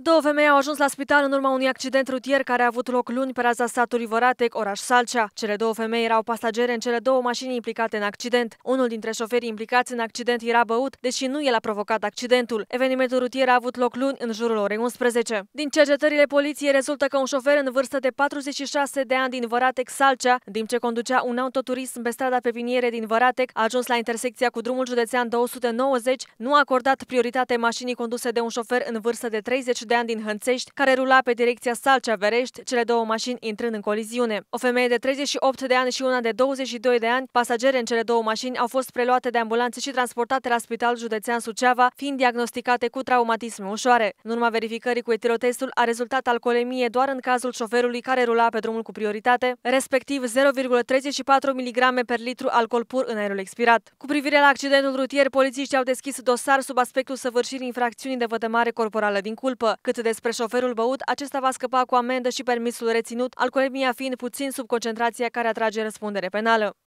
Două femei au ajuns la spital în urma unui accident rutier care a avut loc luni pe raza satului Voratec, oraș Salcea. Cele două femei erau pasagere în cele două mașini implicate în accident. Unul dintre șoferii implicați în accident era băut, deși nu el a provocat accidentul. Evenimentul rutier a avut loc luni în jurul orei 11. Din cercetările poliției rezultă că un șofer în vârstă de 46 de ani din Voratec, Salcea, în timp ce conducea un autoturism pe strada Pepiniere din Voratec, a ajuns la intersecția cu drumul județean 290, nu a acordat prioritate mașinii conduse de un șofer în vârstă de 30 de ani din Hănțești, care rula pe direcția Salcea-Verești, cele două mașini intrând în coliziune. O femeie de 38 de ani și una de 22 de ani, pasagere în cele două mașini, au fost preluate de ambulanțe și transportate la Spitalul Județean Suceava, fiind diagnosticate cu traumatisme ușoare. În urma verificării cu etilotestul a rezultat alcoolemie doar în cazul șoferului care rula pe drumul cu prioritate, respectiv 0,34 mg per litru alcool pur în aerul expirat. Cu privire la accidentul rutier, polițiștii au deschis dosar sub aspectul săvârșirii infracțiunii de vătămare corporală din culpă. Cât despre șoferul băut, acesta va scăpa cu amendă și permisul reținut, alcoolemia fiind puțin sub concentrația care atrage răspundere penală.